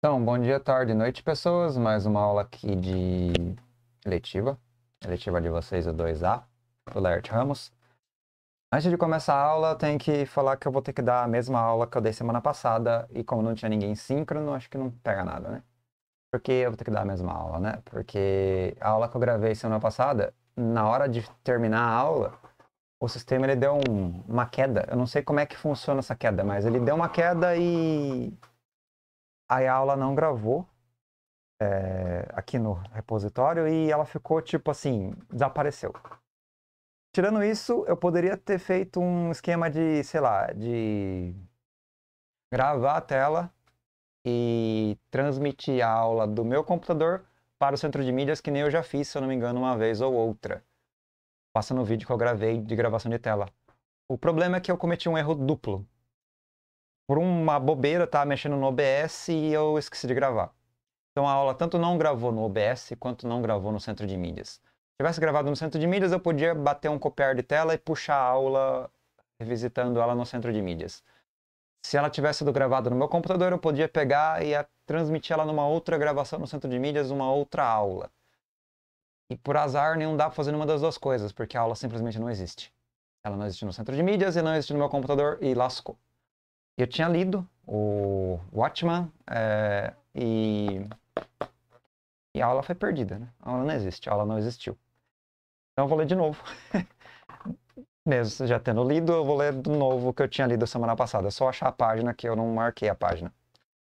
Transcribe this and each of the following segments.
Então, bom dia, tarde e noite, pessoas. Mais uma aula aqui de letiva. Letiva de vocês, o 2A, do Lert Ramos. Antes de começar a aula, tem que falar que eu vou ter que dar a mesma aula que eu dei semana passada. E como não tinha ninguém síncrono, acho que não pega nada, né? Porque eu vou ter que dar a mesma aula, né? Porque a aula que eu gravei semana passada, na hora de terminar a aula, o sistema ele deu um, uma queda. Eu não sei como é que funciona essa queda, mas ele deu uma queda e Aí a aula não gravou é, aqui no repositório e ela ficou tipo assim, desapareceu. Tirando isso, eu poderia ter feito um esquema de, sei lá, de gravar a tela e transmitir a aula do meu computador para o centro de mídias, que nem eu já fiz, se eu não me engano, uma vez ou outra. Passa no vídeo que eu gravei de gravação de tela. O problema é que eu cometi um erro duplo por uma bobeira, tava mexendo no OBS e eu esqueci de gravar. Então a aula tanto não gravou no OBS quanto não gravou no centro de mídias. Se tivesse gravado no centro de mídias, eu podia bater um copiar de tela e puxar a aula revisitando ela no centro de mídias. Se ela tivesse sido gravada no meu computador, eu podia pegar e transmitir ela numa outra gravação no centro de mídias, uma outra aula. E por azar, nenhum dá pra fazer nenhuma das duas coisas, porque a aula simplesmente não existe. Ela não existe no centro de mídias e não existe no meu computador e lascou eu tinha lido o Watchman é, e, e a aula foi perdida, né? A aula não existe, a aula não existiu. Então eu vou ler de novo. Mesmo já tendo lido, eu vou ler de novo o que eu tinha lido semana passada. É só achar a página que eu não marquei a página.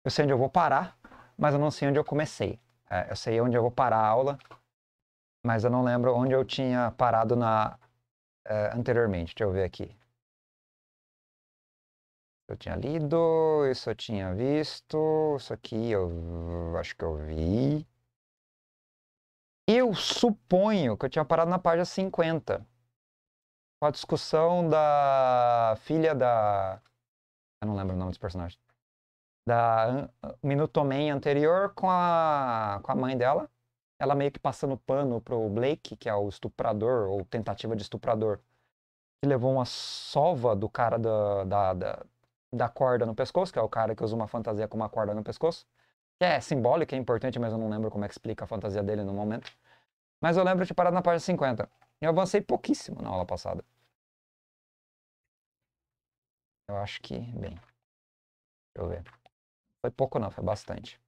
Eu sei onde eu vou parar, mas eu não sei onde eu comecei. É, eu sei onde eu vou parar a aula, mas eu não lembro onde eu tinha parado na é, anteriormente. Deixa eu ver aqui eu tinha lido, isso eu tinha visto, isso aqui eu acho que eu vi. Eu suponho que eu tinha parado na página 50. Com a discussão da filha da. Eu não lembro o nome dos personagens. Da Minutomen anterior com a, com a mãe dela. Ela meio que passando pano pro Blake, que é o estuprador, ou tentativa de estuprador. Que levou uma sova do cara da, da, da da corda no pescoço, que é o cara que usa uma fantasia com uma corda no pescoço. Que é simbólico, é importante, mas eu não lembro como é que explica a fantasia dele no momento. Mas eu lembro de parar na página 50. Eu avancei pouquíssimo na aula passada. Eu acho que, bem, deixa eu ver. Foi pouco não, foi bastante.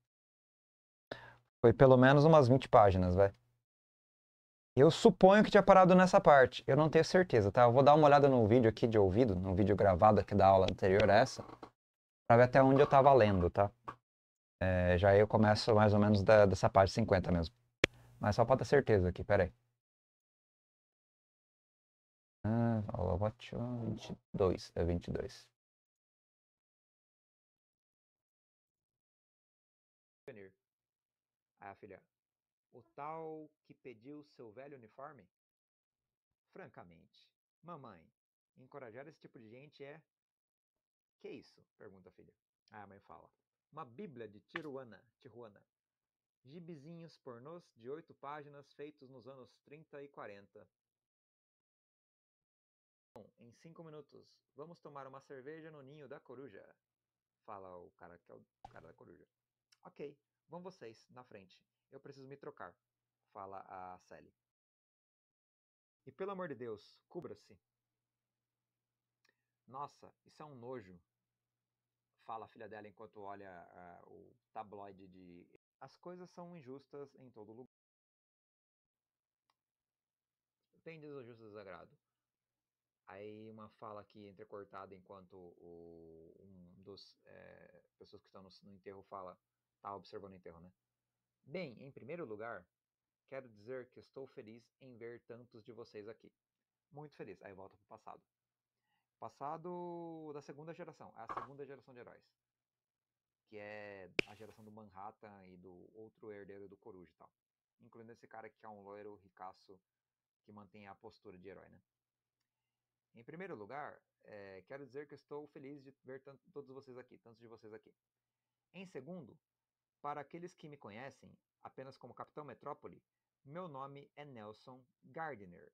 Foi pelo menos umas 20 páginas, velho. Eu suponho que tinha parado nessa parte. Eu não tenho certeza, tá? Eu vou dar uma olhada no vídeo aqui de ouvido, no vídeo gravado aqui da aula anterior a essa, pra ver até onde eu tava lendo, tá? É, já eu começo mais ou menos da, dessa parte 50 mesmo. Mas só pra ter certeza aqui, peraí. Ah, aula 22, é 22. Ah, filha. O tal que pediu seu velho uniforme? Francamente, mamãe, encorajar esse tipo de gente é. Que isso? pergunta a filha. Aí ah, a mãe fala. Uma bíblia de Tijuana. Tijuana. Gibizinhos pornôs de oito páginas feitos nos anos 30 e 40. Bom, em cinco minutos, vamos tomar uma cerveja no ninho da coruja. Fala o cara que é o cara da coruja. Ok, vão vocês, na frente. Eu preciso me trocar, fala a Sally. E pelo amor de Deus, cubra-se. Nossa, isso é um nojo, fala a filha dela enquanto olha uh, o tabloide de. As coisas são injustas em todo lugar. Tem desajuste desagrado. Aí uma fala aqui entrecortada enquanto o, um dos é, pessoas que estão no, no enterro fala, tá observando o enterro, né? Bem, em primeiro lugar, quero dizer que estou feliz em ver tantos de vocês aqui. Muito feliz. Aí volta para o passado. Passado da segunda geração, a segunda geração de heróis, que é a geração do Manhattan e do outro herdeiro do Coruja e tal. Incluindo esse cara que é um loiro ricaço que mantém a postura de herói, né? Em primeiro lugar, é, quero dizer que estou feliz de ver tanto, todos vocês aqui, tantos de vocês aqui. Em segundo, para aqueles que me conhecem apenas como Capitão Metrópole, meu nome é Nelson Gardner.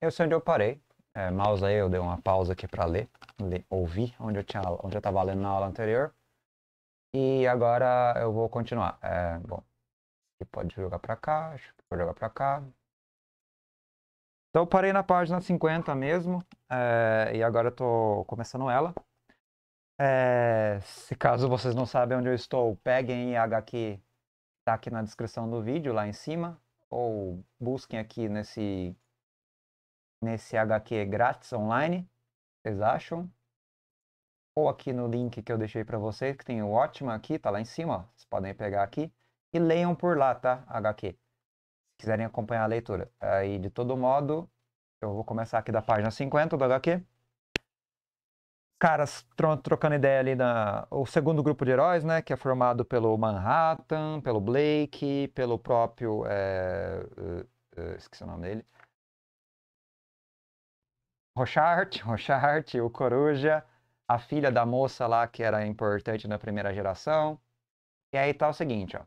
Eu sei onde eu parei. É, mouse aí, eu dei uma pausa aqui para ler, ler, ouvir onde eu tinha, onde eu estava lendo na aula anterior. E agora eu vou continuar. É, bom, pode jogar para cá, pode jogar para cá. Então eu parei na página 50 mesmo, é, e agora eu estou começando ela. É, se caso vocês não sabem onde eu estou, peguem a HQ tá aqui na descrição do vídeo, lá em cima, ou busquem aqui nesse nesse HQ grátis online, vocês acham? Ou aqui no link que eu deixei para vocês, que tem o ótimo aqui, tá lá em cima, ó, vocês podem pegar aqui e leiam por lá, tá? HQ. Se quiserem acompanhar a leitura. Aí, de todo modo, eu vou começar aqui da página 50 do HQ caras trocando ideia ali na o segundo grupo de heróis, né, que é formado pelo Manhattan, pelo Blake, pelo próprio é, esqueci o nome dele, Rochart, Rochart, o Coruja, a filha da moça lá que era importante na primeira geração. E aí tá o seguinte, ó.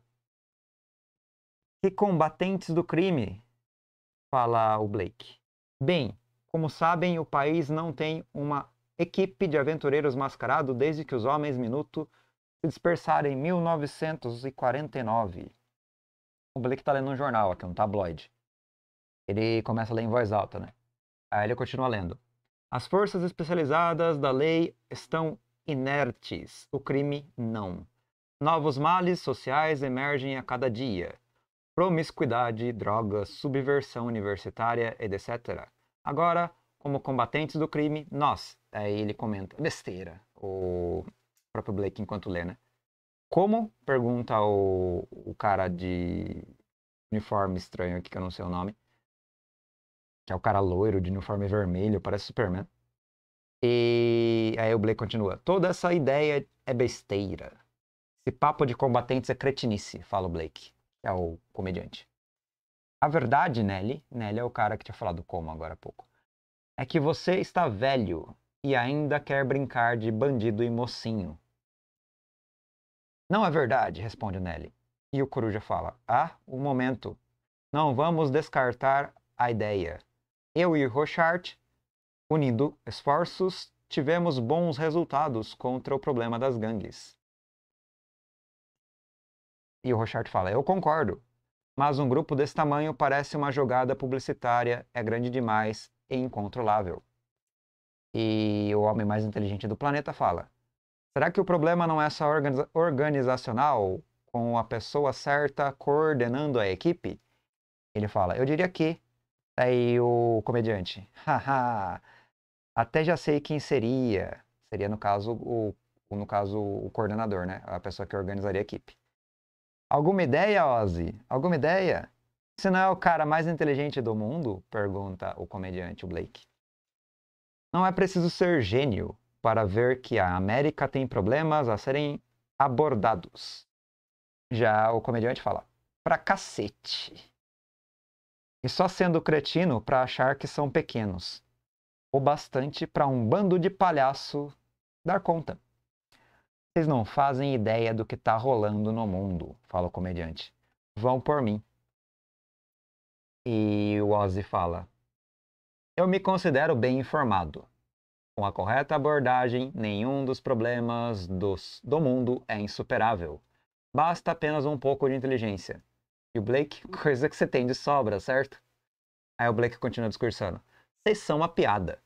Que combatentes do crime, fala o Blake. Bem, como sabem, o país não tem uma equipe de aventureiros mascarado desde que os Homens Minuto se dispersaram em 1949. O Blake está lendo um jornal aqui, um tabloide. Ele começa a ler em voz alta, né? Aí ele continua lendo. As forças especializadas da lei estão inertes, o crime não. Novos males sociais emergem a cada dia. Promiscuidade, drogas, subversão universitária, etc. Agora, como combatentes do crime, nós. Aí ele comenta, besteira, o próprio Blake enquanto lê, né? Como, pergunta o, o cara de uniforme estranho aqui, que eu não sei o nome, que é o cara loiro de uniforme vermelho, parece Superman. E aí o Blake continua, toda essa ideia é besteira. Esse papo de combatentes é cretinice, fala o Blake, que é o comediante. A verdade, Nelly, Nelly é o cara que tinha falado como agora há pouco é que você está velho e ainda quer brincar de bandido e mocinho. Não é verdade, responde Nelly. E o coruja fala: Ah, um momento. Não vamos descartar a ideia. Eu e Rochart, unindo esforços, tivemos bons resultados contra o problema das gangues. E o Rochart fala: Eu concordo. Mas um grupo desse tamanho parece uma jogada publicitária, é grande demais e incontrolável. E o homem mais inteligente do planeta fala: será que o problema não é só organiza organizacional, com a pessoa certa coordenando a equipe? Ele fala: eu diria que. Aí é. o comediante: haha, até já sei quem seria. Seria no caso o no caso o coordenador, né? A pessoa que organizaria a equipe. Alguma ideia, Ozzy? Alguma ideia? Você não é o cara mais inteligente do mundo? pergunta o comediante Blake. Não é preciso ser gênio para ver que a América tem problemas a serem abordados. Já o comediante fala: pra cacete. E só sendo cretino para achar que são pequenos. O bastante para um bando de palhaço dar conta. Vocês não fazem ideia do que tá rolando no mundo, fala o comediante. Vão por mim. E o Ozzy fala: Eu me considero bem informado. Com a correta abordagem, nenhum dos problemas dos, do mundo é insuperável. Basta apenas um pouco de inteligência. E o Blake, coisa que você tem de sobra, certo? Aí o Blake continua discursando. Vocês são uma piada.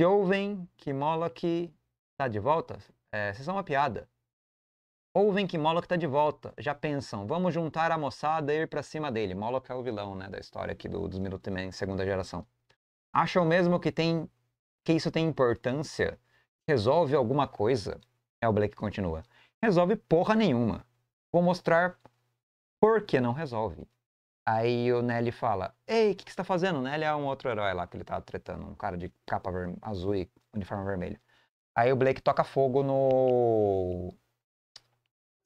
Se ouvem que Moloch tá de volta, é, vocês são uma piada. Ouvem que Moloch está de volta, já pensam, vamos juntar a moçada e ir para cima dele. Moloch é o vilão né, da história aqui do, dos Minutemen, segunda geração. Acham mesmo que, tem, que isso tem importância? Resolve alguma coisa? É o Blake continua. Resolve porra nenhuma. Vou mostrar por que não resolve. Aí o Nelly fala: Ei, o que, que você tá fazendo? O Nelly é um outro herói lá que ele tá tretando, um cara de capa azul e uniforme vermelho. Aí o Blake toca fogo no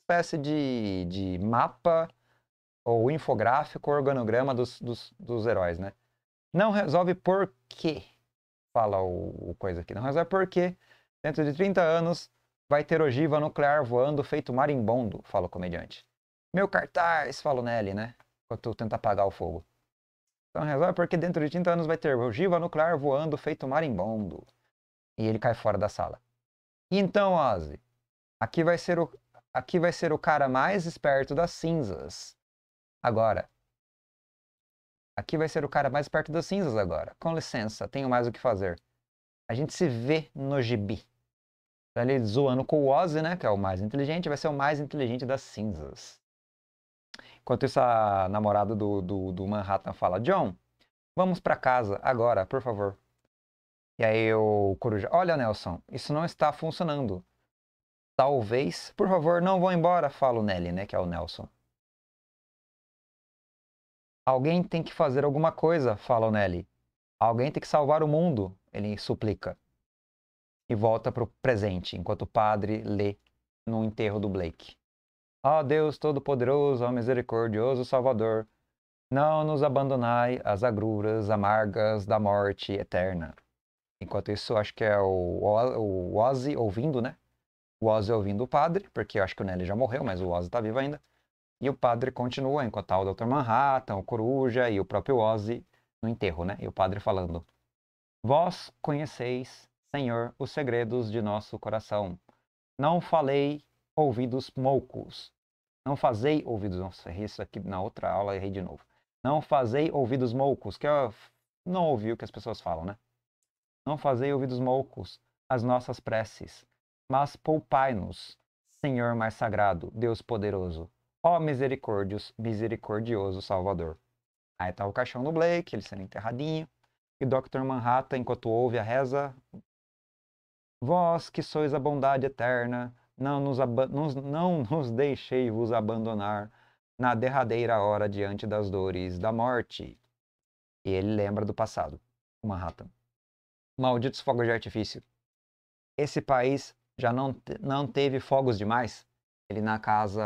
espécie de, de mapa ou infográfico, organograma dos, dos, dos heróis, né? Não resolve por quê, fala o, o coisa aqui. Não resolve por quê. Dentro de 30 anos vai ter ogiva nuclear voando feito marimbondo, fala o comediante. Meu cartaz, fala o Nelly, né? Enquanto tenta apagar o fogo. Então resolve porque dentro de 30 anos vai ter ogiva nuclear voando feito marimbondo. E ele cai fora da sala. E então, Ozzy, aqui vai ser o, aqui vai ser o cara mais esperto das cinzas. Agora. Aqui vai ser o cara mais esperto das cinzas agora. Com licença, tenho mais o que fazer. A gente se vê no gibi. Tá ali zoando com o Ozzy, né? Que é o mais inteligente, vai ser o mais inteligente das cinzas. Enquanto isso, a namorada do, do, do Manhattan fala: John, vamos para casa agora, por favor. E aí o Coruja: Olha, Nelson, isso não está funcionando. Talvez. Por favor, não vão embora, fala o Nelly, né? Que é o Nelson. Alguém tem que fazer alguma coisa, fala o Nelly. Alguém tem que salvar o mundo, ele suplica. E volta para o presente, enquanto o padre lê no enterro do Blake. Ó oh Deus Todo-Poderoso, ó oh Misericordioso Salvador, não nos abandonai às agruras amargas da morte eterna. Enquanto isso, acho que é o, o Ozzy ouvindo, né? o Ozzy ouvindo o padre, porque eu acho que o Nelly já morreu, mas o Ozzy tá vivo ainda. E o padre continua a encotar tá o Dr. Manhattan, o Coruja e o próprio Ozzy no enterro, né? E o padre falando: Vós conheceis, Senhor, os segredos de nosso coração. Não falei ouvidos moucos. Não fazei ouvidos. Nossa, errei isso aqui na outra aula, errei de novo. Não fazei ouvidos moucos, que eu é, não ouvi o que as pessoas falam, né? Não fazei ouvidos moucos as nossas preces mas poupai-nos, Senhor mais sagrado, Deus poderoso, ó misericórdios, misericordioso Salvador. Aí tá o caixão do Blake, ele sendo enterradinho, e Dr. Manhattan, enquanto ouve a reza, Vós que sois a bondade eterna, não nos, nos, não nos deixei vos abandonar na derradeira hora diante das dores da morte. E ele lembra do passado, Manhattan. Malditos fogos de artifício. Esse país já não, não teve fogos demais. Ele na casa.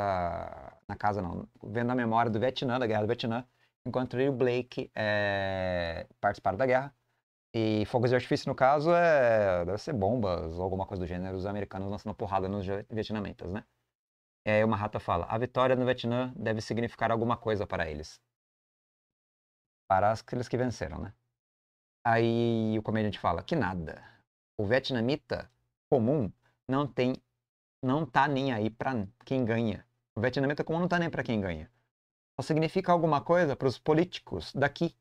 Na casa não. Vendo a memória do Vietnã, da guerra do Vietnã, enquanto ele e o Blake é, eh, participaram da guerra. E fogos de artifício, no caso, é, deve ser bombas ou alguma coisa do gênero, os americanos lançando porrada nos vietnamitas, né? E aí uma rata fala: a vitória no Vietnã deve significar alguma coisa para eles. Para aqueles que venceram, né? Aí o comediante fala: que nada. O vietnamita comum não tem, não tá nem aí para quem ganha. O Vietnã vietnamita comum não tá nem para quem ganha. Só significa alguma coisa para os políticos daqui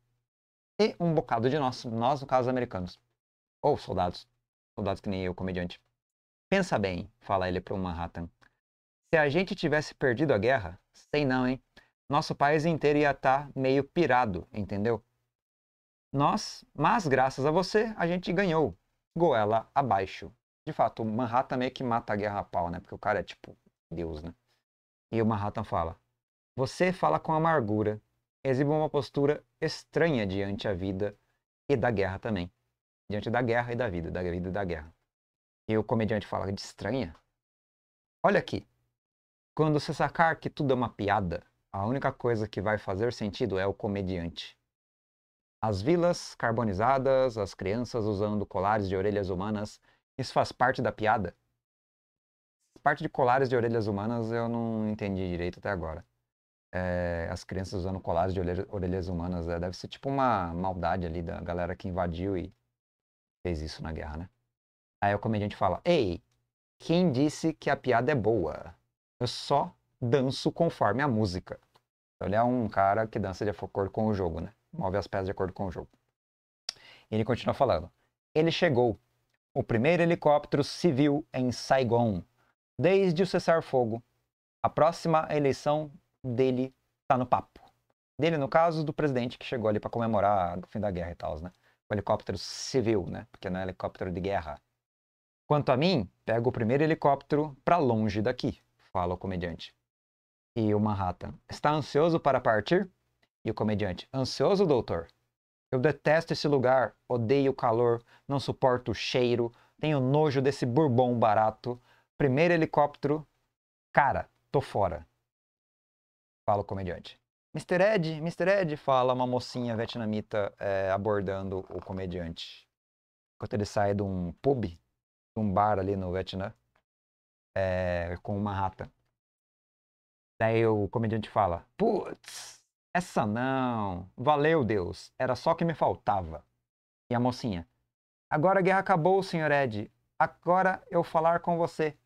e um bocado de nós, nós no caso americanos ou soldados, soldados que nem eu, comediante. Pensa bem, fala ele para o Manhattan. Se a gente tivesse perdido a guerra, sei não, hein? Nosso país inteiro ia estar tá meio pirado, entendeu? Nós, mas graças a você, a gente ganhou. Goela abaixo. De fato, o Manhattan meio que mata a guerra a pau, né? Porque o cara é tipo Deus, né? E o Manhattan fala: Você fala com amargura, exibe uma postura estranha diante a vida e da guerra também. Diante da guerra e da vida, da vida e da guerra. E o comediante fala: De estranha? Olha aqui. Quando você sacar que tudo é uma piada, a única coisa que vai fazer sentido é o comediante. As vilas carbonizadas, as crianças usando colares de orelhas humanas isso faz parte da piada? Parte de colares de orelhas humanas eu não entendi direito até agora. É, as crianças usando colares de orelhas humanas é, deve ser tipo uma maldade ali da galera que invadiu e fez isso na guerra, né? Aí o comediante fala: Ei, quem disse que a piada é boa? Eu só danço conforme a música. Então, ele é um cara que dança de acordo com o jogo, né? Move as peças de acordo com o jogo. E ele continua falando: Ele chegou, o primeiro helicóptero civil em Saigon, desde o cessar-fogo. A próxima eleição dele está no papo. Dele, no caso, do presidente que chegou ali para comemorar o fim da guerra e tal, né? O helicóptero civil, né? Porque não é helicóptero de guerra. Quanto a mim, pego o primeiro helicóptero para longe daqui, fala o comediante. E o Manhattan, está ansioso para partir? E o comediante, ansioso, doutor? Eu detesto esse lugar, odeio o calor, não suporto o cheiro, tenho nojo desse bourbon barato. Primeiro helicóptero, cara, tô fora. Fala o comediante. Mr. Ed, Mr. Ed, fala uma mocinha vietnamita é, abordando o comediante. Enquanto ele sai de um pub, de um bar ali no Vietnã, é, com uma rata. Daí o comediante fala, putz, essa não. Valeu, Deus. Era só o que me faltava. E a mocinha. Agora a guerra acabou, Sr. Ed. Agora eu falar com você.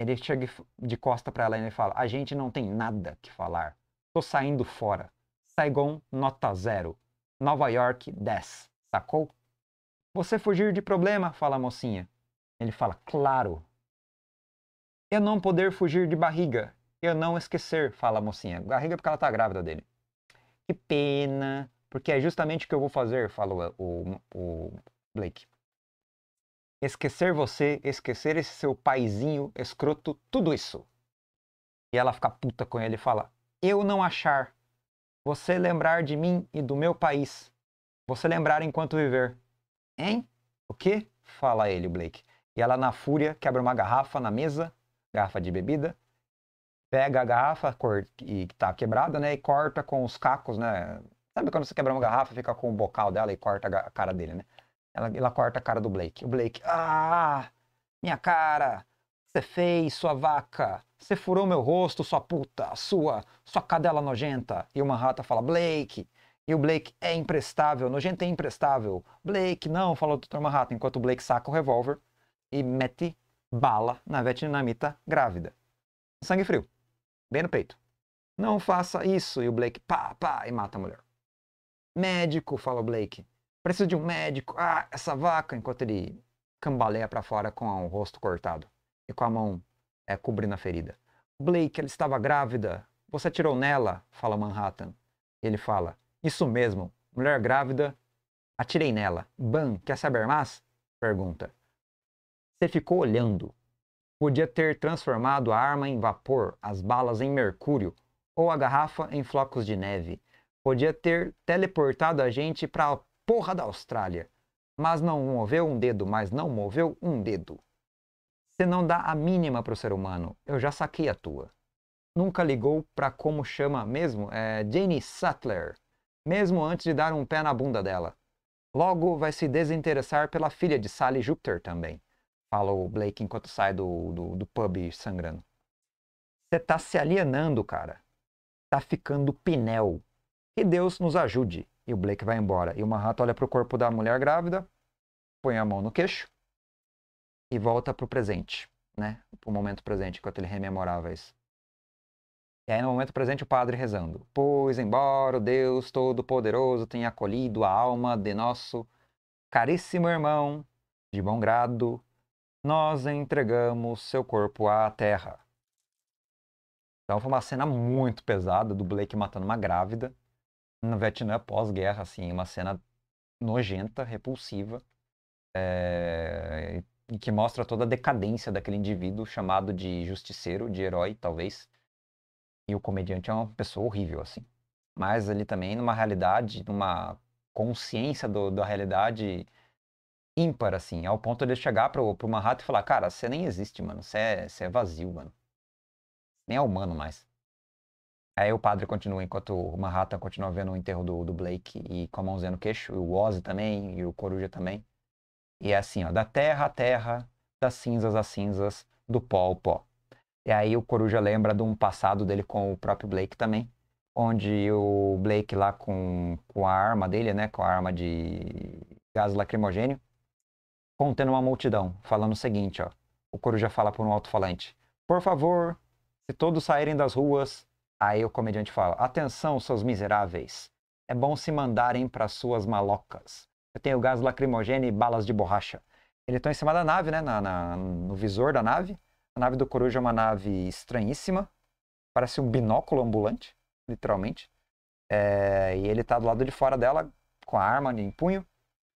Ele chega de costa para ela e fala: A gente não tem nada que falar. Tô saindo fora. Saigon, nota zero. Nova York, 10. Sacou? Você fugir de problema, fala a mocinha. Ele fala: Claro. Eu não poder fugir de barriga eu não esquecer, fala a mocinha. Garriga porque ela tá grávida dele. Que pena, porque é justamente o que eu vou fazer, falou o, o Blake. Esquecer você, esquecer esse seu paizinho escroto, tudo isso. E ela fica puta com ele e fala: Eu não achar. Você lembrar de mim e do meu país. Você lembrar enquanto viver. Hein? O quê? Fala ele, Blake. E ela, na fúria, quebra uma garrafa na mesa, garrafa de bebida, pega a garrafa que tá quebrada, né? E corta com os cacos, né? Sabe quando você quebra uma garrafa, fica com o bocal dela e corta a cara dele, né? Ela, ela corta a cara do Blake. O Blake, ah, minha cara, você fez, sua vaca, você furou meu rosto, sua puta, sua, sua cadela nojenta. E uma rata fala, Blake. E o Blake é imprestável, nojento é imprestável. Blake, não, falou o Dr. Manhattan, enquanto o Blake saca o revólver e mete bala na vetinamita grávida. Sangue frio bem no peito. Não faça isso. E o Blake, pá, pá, e mata a mulher. Médico, fala o Blake. Preciso de um médico. Ah, essa vaca, enquanto ele cambaleia para fora com o rosto cortado e com a mão é, cobrindo a ferida. Blake, ela estava grávida. Você atirou nela, fala Manhattan. Ele fala: Isso mesmo, mulher grávida, atirei nela. Ban, quer saber mais? Pergunta. Você ficou olhando podia ter transformado a arma em vapor, as balas em mercúrio ou a garrafa em flocos de neve. Podia ter teleportado a gente para a porra da Austrália, mas não moveu um dedo, mas não moveu um dedo. Você não dá a mínima para o ser humano. Eu já saquei a tua. Nunca ligou para como chama mesmo, é Jane Sattler, mesmo antes de dar um pé na bunda dela. Logo vai se desinteressar pela filha de Sally Jupiter também fala o Blake enquanto sai do, do, do pub sangrando. Você tá se alienando, cara. Tá ficando pinel. Que Deus nos ajude. E o Blake vai embora. E o Manhattan olha pro corpo da mulher grávida, põe a mão no queixo e volta pro presente, né? Pro momento presente, enquanto ele rememorava isso. E aí, no momento presente, o padre rezando: Pois, embora o Deus Todo-Poderoso tenha acolhido a alma de nosso caríssimo irmão, de bom grado, nós entregamos seu corpo à terra. Então foi uma cena muito pesada do Blake matando uma grávida no Vietnã pós-guerra, assim, uma cena nojenta, repulsiva, é... que mostra toda a decadência daquele indivíduo chamado de justiceiro, de herói, talvez. E o comediante é uma pessoa horrível, assim. Mas ele também, numa realidade, numa consciência do, da realidade ímpar, assim, ao ponto de chegar pro, pro Manhattan e falar, cara, você nem existe, mano, você é, é, vazio, mano. Nem é humano mais. Aí o padre continua, enquanto o Manhattan continua vendo o enterro do, do Blake e com a mãozinha no queixo, e o Ozzy também, e o Coruja também. E é assim, ó, da terra à terra, das cinzas às cinzas, do pó ao pó. E aí o Coruja lembra de um passado dele com o próprio Blake também, onde o Blake lá com, com a arma dele, né, com a arma de gás lacrimogênio, contendo uma multidão, falando o seguinte, ó. O coruja fala por um alto-falante: "Por favor, se todos saírem das ruas". Aí o comediante fala: "Atenção, seus miseráveis. É bom se mandarem para suas malocas. Eu tenho gás lacrimogêneo e balas de borracha". Ele tá em cima da nave, né, na, na, no visor da nave. A nave do coruja é uma nave estranhíssima. Parece um binóculo ambulante, literalmente. É, e ele tá do lado de fora dela, com a arma em punho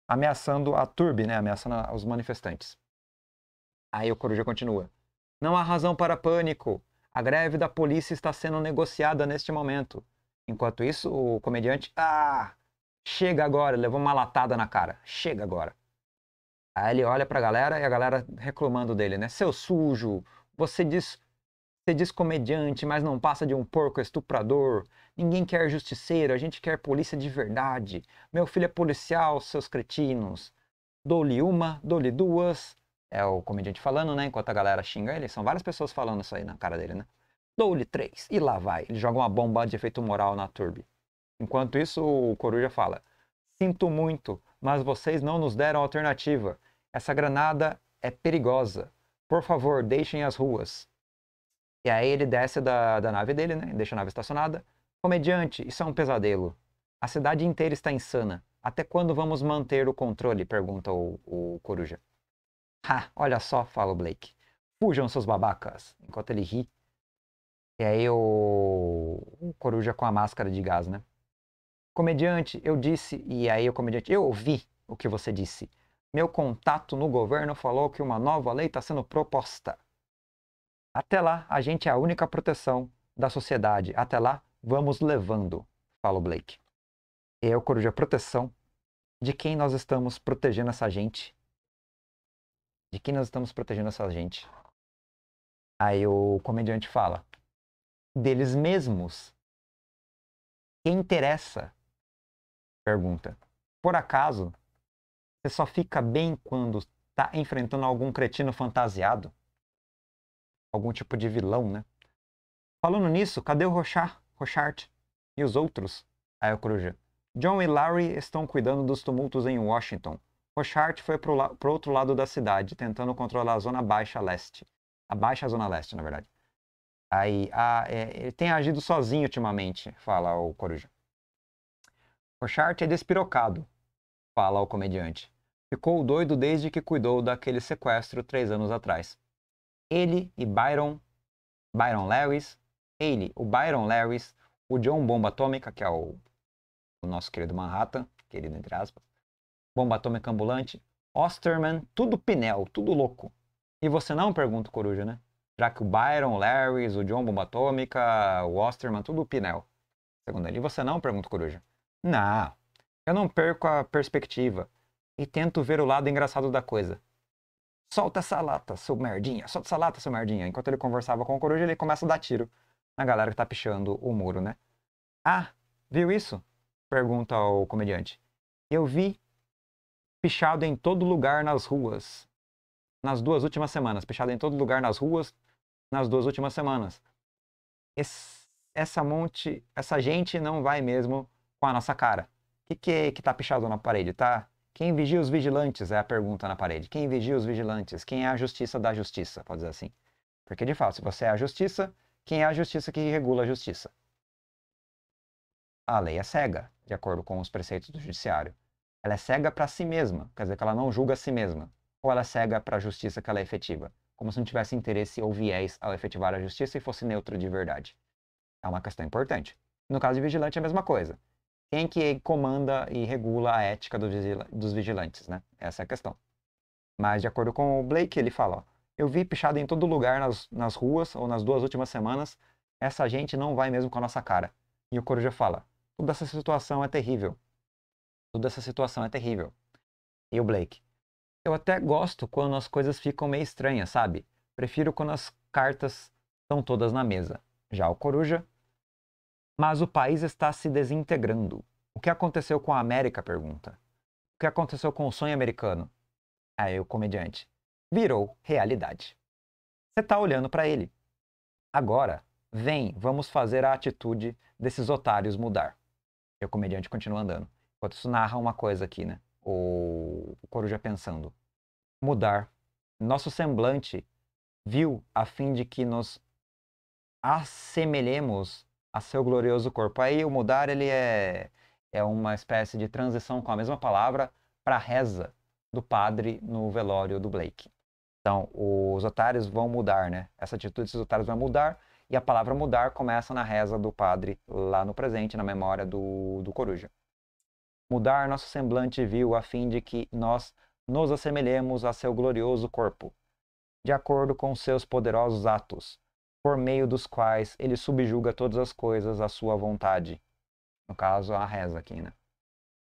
ameaçando a turbe, né? ameaçando os manifestantes. Aí o Coruja continua. Não há razão para pânico. A greve da polícia está sendo negociada neste momento. Enquanto isso, o comediante. Ah! Chega agora, levou uma latada na cara. Chega agora. Aí ele olha pra galera e a galera reclamando dele, né? Seu sujo, você diz você diz comediante, mas não passa de um porco estuprador. Ninguém quer justiceiro, a gente quer polícia de verdade. Meu filho é policial, seus cretinos. Dou-lhe uma, dou-lhe duas. É o comediante falando, né? Enquanto a galera xinga ele. São várias pessoas falando isso aí na cara dele, né? Dou-lhe três. E lá vai. Ele joga uma bomba de efeito moral na turbe. Enquanto isso, o coruja fala: Sinto muito, mas vocês não nos deram alternativa. Essa granada é perigosa. Por favor, deixem as ruas. E aí ele desce da, da nave dele, né? Deixa a nave estacionada. Comediante, isso é um pesadelo. A cidade inteira está insana. Até quando vamos manter o controle? Pergunta o, o coruja. Ha, olha só, fala o Blake. Fujam, seus babacas. Enquanto ele ri. E aí o, o coruja com a máscara de gás, né? Comediante, eu disse. E aí o comediante, eu ouvi o que você disse. Meu contato no governo falou que uma nova lei está sendo proposta. Até lá, a gente é a única proteção da sociedade. Até lá, vamos levando, fala o Blake. E eu coruja proteção de quem nós estamos protegendo essa gente. De quem nós estamos protegendo essa gente. Aí o comediante fala: deles mesmos. Quem interessa? Pergunta. Por acaso, você só fica bem quando está enfrentando algum cretino fantasiado? algum tipo de vilão, né? Falando nisso, cadê o Rochard, Rochard e os outros? Aí a coruja. John e Larry estão cuidando dos tumultos em Washington. Rochard foi pro, outro lado da cidade, tentando controlar a zona baixa leste. A baixa zona leste, na verdade. Aí, a, é, ele tem agido sozinho ultimamente, fala o coruja. Rochard é despirocado, fala o comediante. Ficou doido desde que cuidou daquele sequestro três anos atrás ele e Byron, Byron Lewis, ele, o Byron Lewis, o John Bomba Atômica, que é o, o nosso querido Manhattan, querido entre aspas, Bomba Atômica Ambulante, Osterman, tudo pinel, tudo louco. E você não pergunta coruja, né? Já que o Byron, o o John Bomba Atômica, o Osterman, tudo pinel. Segundo ele, você não pergunta coruja. Não, eu não perco a perspectiva e tento ver o lado engraçado da coisa. Solta essa lata, seu merdinha. Solta essa lata, seu merdinha. Enquanto ele conversava com o coruja, ele começa a dar tiro na galera que tá pichando o muro, né? Ah, viu isso? Pergunta o comediante. Eu vi pichado em todo lugar nas ruas. Nas duas últimas semanas. Pichado em todo lugar nas ruas nas duas últimas semanas. Esse, essa monte, essa gente não vai mesmo com a nossa cara. O que, que, que tá pichado na parede? Tá quem vigia os vigilantes? É a pergunta na parede. Quem vigia os vigilantes? Quem é a justiça da justiça? Pode dizer assim. Porque, de fato, se você é a justiça, quem é a justiça que regula a justiça? A lei é cega, de acordo com os preceitos do judiciário. Ela é cega para si mesma, quer dizer que ela não julga a si mesma. Ou ela é cega para a justiça que ela é efetiva, como se não tivesse interesse ou viés ao efetivar a justiça e fosse neutro de verdade. É uma questão importante. No caso de vigilante é a mesma coisa. Quem é que comanda e regula a ética dos vigilantes, né? Essa é a questão. Mas de acordo com o Blake, ele fala, ó, eu vi pichado em todo lugar nas, nas ruas ou nas duas últimas semanas, essa gente não vai mesmo com a nossa cara. E o Coruja fala, toda essa situação é terrível. Toda essa situação é terrível. E o Blake, eu até gosto quando as coisas ficam meio estranhas, sabe? Prefiro quando as cartas estão todas na mesa. Já o Coruja, mas o país está se desintegrando. O que aconteceu com a América? Pergunta. O que aconteceu com o sonho americano? Aí o comediante. Virou realidade. Você está olhando para ele. Agora, vem, vamos fazer a atitude desses otários mudar. E o comediante continua andando. Enquanto isso, narra uma coisa aqui, né? O, o coruja pensando. Mudar. Nosso semblante viu a fim de que nos assemelhemos a seu glorioso corpo. Aí o mudar ele é, é uma espécie de transição com a mesma palavra para reza do padre no velório do Blake. Então, os otários vão mudar, né? Essa atitude dos otários vai mudar e a palavra mudar começa na reza do padre lá no presente, na memória do, do coruja. Mudar nosso semblante vil a fim de que nós nos assemelhemos a seu glorioso corpo, de acordo com seus poderosos atos, por meio dos quais ele subjuga todas as coisas à sua vontade. No caso, a reza aqui, né?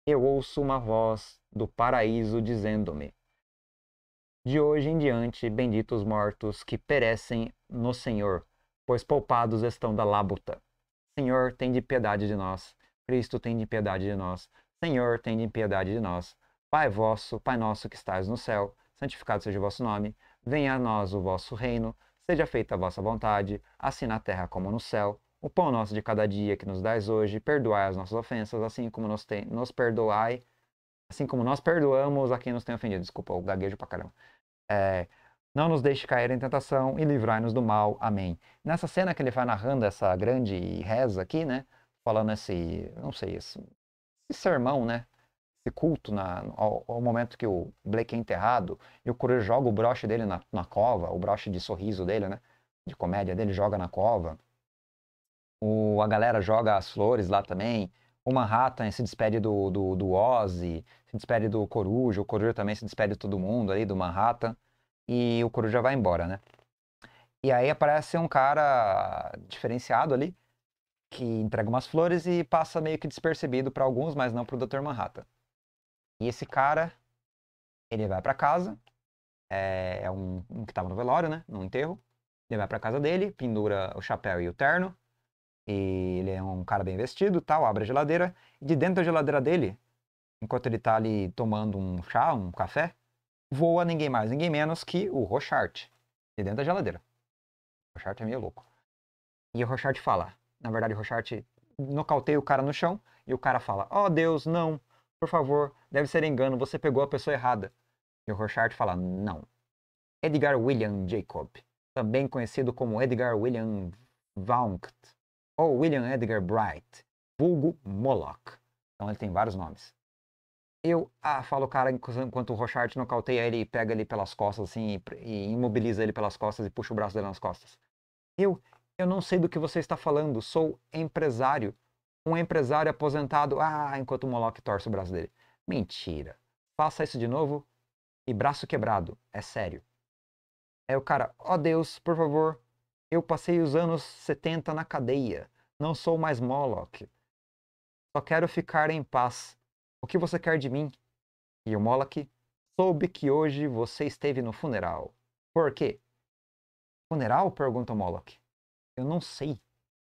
Eu ouço uma voz do paraíso dizendo-me: De hoje em diante, benditos mortos que perecem no Senhor, pois poupados estão da labuta. Senhor, tem de piedade de nós. Cristo, tem de piedade de nós. Senhor, tem de piedade de nós. Pai vosso, Pai nosso que estás no céu, santificado seja o vosso nome. Venha a nós o vosso reino Seja feita a vossa vontade, assim na terra como no céu. O pão nosso de cada dia que nos dais hoje, perdoai as nossas ofensas, assim como nos, nos perdoai, assim como nós perdoamos a quem nos tem ofendido. Desculpa, o gaguejo pra caramba. É, não nos deixe cair em tentação e livrai-nos do mal. Amém. Nessa cena que ele vai narrando essa grande reza aqui, né? Falando esse, não sei, esse, esse sermão, né? esse culto na, ao, ao, momento que o Blake é enterrado e o Coruja joga o broche dele na, na cova, o broche de sorriso dele, né? De comédia dele, joga na cova. O, a galera joga as flores lá também. O Manhattan se despede do, do, do Ozzy, se despede do Coruja, o Coruja também se despede de todo mundo ali, do Manhattan. E o Coruja vai embora, né? E aí aparece um cara diferenciado ali, que entrega umas flores e passa meio que despercebido para alguns, mas não para o Dr. Manhattan. E esse cara, ele vai para casa, é, é um, um, que tava no velório, né? No enterro. Ele vai para casa dele, pendura o chapéu e o terno. E ele é um cara bem vestido, tal, abre a geladeira. E de dentro da geladeira dele, enquanto ele tá ali tomando um chá, um café, voa ninguém mais, ninguém menos que o Rochart. De dentro da geladeira. O Rochart é meio louco. E o Rochart fala. Na verdade, o Rochart nocauteia o cara no chão. E o cara fala: Ó oh, Deus, não. Por favor, deve ser engano, você pegou a pessoa errada. E o Rochard fala: Não. Edgar William Jacob, também conhecido como Edgar William Vaunct, ou William Edgar Bright, vulgo Moloch. Então ele tem vários nomes. Eu, ah, falo o cara enquanto o Rochard nocauteia ele pega ele pelas costas, assim, e, imobiliza ele pelas costas e puxa o braço dele nas costas. Eu, eu não sei do que você está falando, sou empresário um empresário aposentado, ah, enquanto o Moloch torce o braço dele. Mentira. Faça isso de novo e braço quebrado. É sério. É o cara, ó oh, Deus, por favor, eu passei os anos 70 na cadeia. Não sou mais Moloch. Só quero ficar em paz. O que você quer de mim? E o Moloch soube que hoje você esteve no funeral. Por quê? Funeral? pergunta o Moloch. Eu não sei.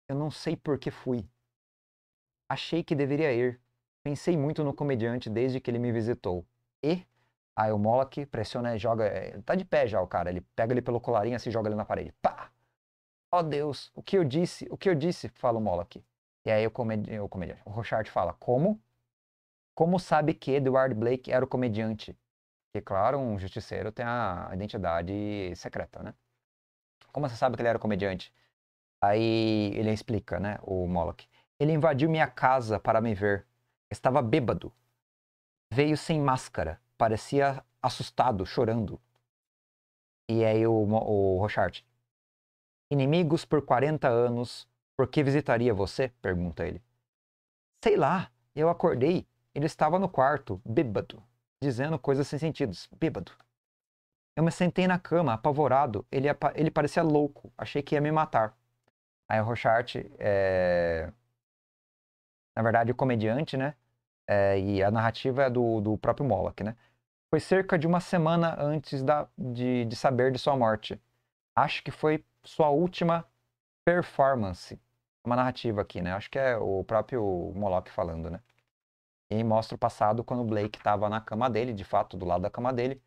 Eu não sei por que fui. Achei que deveria ir. Pensei muito no comediante desde que ele me visitou. E aí o Moloch pressiona e joga. Eh, tá de pé já o cara. Ele pega ele pelo colarinho e assim joga ele na parede. Pá! Oh Deus, o que eu disse? O que eu disse? Fala o Moloch. E aí o, comedi... o comediante. O Rochard fala: Como? Como sabe que Edward Blake era o comediante? Porque, claro, um justiceiro tem a identidade secreta, né? Como você sabe que ele era comediante? Aí ele explica, né, o Moloch. Ele invadiu minha casa para me ver. Estava bêbado. Veio sem máscara. Parecia assustado, chorando. E aí é o, o Rochard. Inimigos por 40 anos. Por que visitaria você? Pergunta ele. Sei lá. Eu acordei. Ele estava no quarto, bêbado. Dizendo coisas sem sentido. Bêbado. Eu me sentei na cama, apavorado. Ele, ele parecia louco. Achei que ia me matar. Aí o Rochart é, eh, na verdade, o comediante, né? É, e a narrativa é do, do próprio Moloch, né? Foi cerca de uma semana antes da, de, de saber de sua morte. Acho que foi sua última performance. É uma narrativa aqui, né? Acho que é o próprio Moloch falando, né? E mostra o passado quando o Blake estava na cama dele, de fato, do lado da cama dele,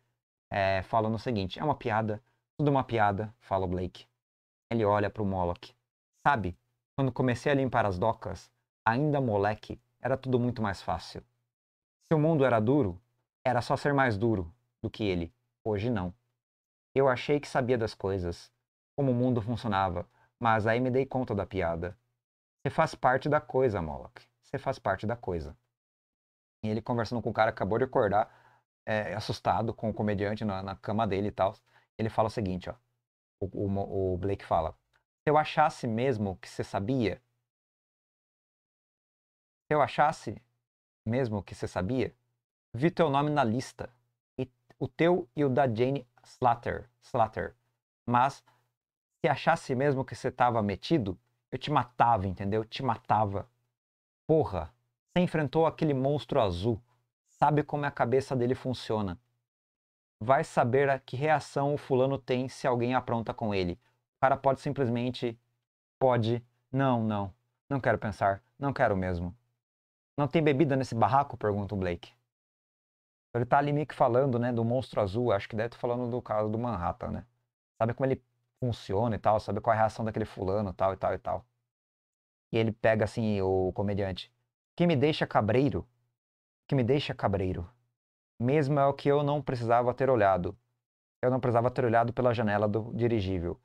é, falando o seguinte: é uma piada, tudo é uma piada, fala o Blake. Ele olha para o Moloch. Sabe, quando comecei a limpar as docas, ainda moleque, era tudo muito mais fácil. Se o mundo era duro, era só ser mais duro do que ele. Hoje não. Eu achei que sabia das coisas, como o mundo funcionava, mas aí me dei conta da piada. Você faz parte da coisa, Moloch. Você faz parte da coisa. E ele conversando com o cara, acabou de acordar, é, assustado com o comediante na, na, cama dele e tal. Ele fala o seguinte, ó. O, o, o Blake fala: Se eu achasse mesmo que você sabia, se eu achasse, mesmo que você sabia, vi teu nome na lista. E o teu e o da Jane Slater. Slater. Mas se achasse mesmo que você estava metido, eu te matava, entendeu? Te matava. Porra, você enfrentou aquele monstro azul. Sabe como é a cabeça dele funciona. Vai saber a que reação o fulano tem se alguém apronta com ele. O cara pode simplesmente. Pode. Não, não. Não quero pensar. Não quero mesmo. Não tem bebida nesse barraco? Pergunta o Blake. Ele tá ali meio que falando, né, do monstro azul. Acho que deve estar tá falando do caso do Manhattan, né? Sabe como ele funciona e tal, sabe qual é a reação daquele fulano, e tal e tal e tal. E ele pega assim o comediante. Que me deixa cabreiro? Que me deixa cabreiro. Mesmo é o que eu não precisava ter olhado. Eu não precisava ter olhado pela janela do dirigível.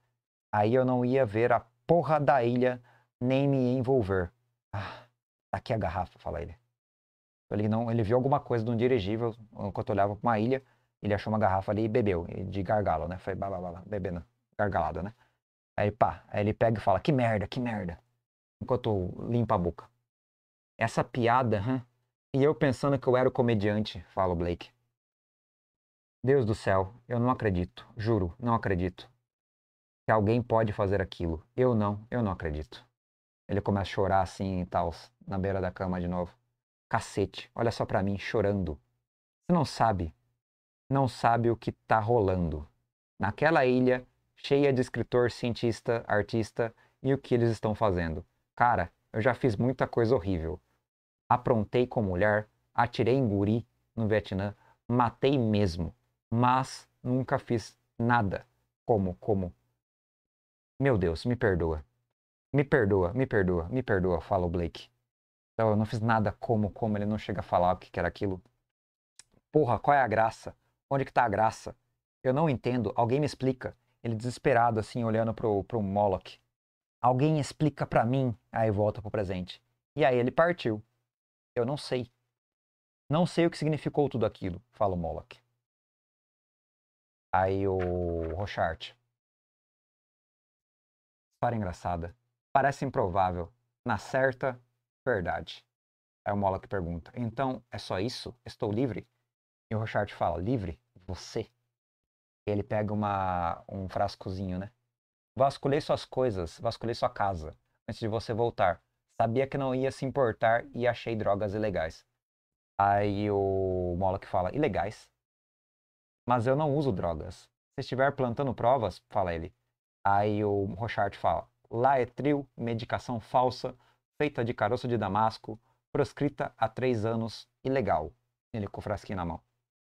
Aí eu não ia ver a porra da ilha nem me envolver. Ah. Tá aqui a garrafa, fala ele. Ele não, ele viu alguma coisa de um dirigível enquanto olhava pra uma ilha, ele achou uma garrafa ali e bebeu, de gargalo, né? Foi blá, bebendo, gargalada, né? Aí pá, aí ele pega e fala: "Que merda, que merda". Enquanto limpa a boca. Essa piada, hã? E eu pensando que eu era o comediante, fala o Blake. Deus do céu, eu não acredito, juro, não acredito. Que alguém pode fazer aquilo. Eu não, eu não acredito. Ele começa a chorar assim e tal, na beira da cama de novo. Cacete, olha só para mim chorando. Você não sabe. Não sabe o que tá rolando. Naquela ilha cheia de escritor, cientista, artista e o que eles estão fazendo. Cara, eu já fiz muita coisa horrível. Aprontei com mulher, atirei em guri no Vietnã, matei mesmo, mas nunca fiz nada. Como, como? Meu Deus, me perdoa. Me perdoa, me perdoa, me perdoa, fala o Blake. Então, eu não fiz nada como, como ele não chega a falar o que era aquilo. Porra, qual é a graça? Onde que tá a graça? Eu não entendo, alguém me explica. Ele desesperado, assim, olhando pro, pro Moloch. Alguém explica para mim. Aí volta pro presente. E aí ele partiu. Eu não sei. Não sei o que significou tudo aquilo, fala o Moloch. Aí o Rochart. História engraçada. Parece improvável. Na certa, verdade. Aí é o Mola que pergunta: Então é só isso? Estou livre? E o Rochard fala: Livre? Você. E ele pega uma, um frascozinho, né? Vasculhei suas coisas, vasculhei sua casa, antes de você voltar. Sabia que não ia se importar e achei drogas ilegais. Aí o Mola que fala: Ilegais? Mas eu não uso drogas. Se estiver plantando provas, fala ele. Aí o Rochard fala: laetril, medicação falsa, feita de caroço de damasco, proscrita há três anos, ilegal. Ele com o frasquinho na mão.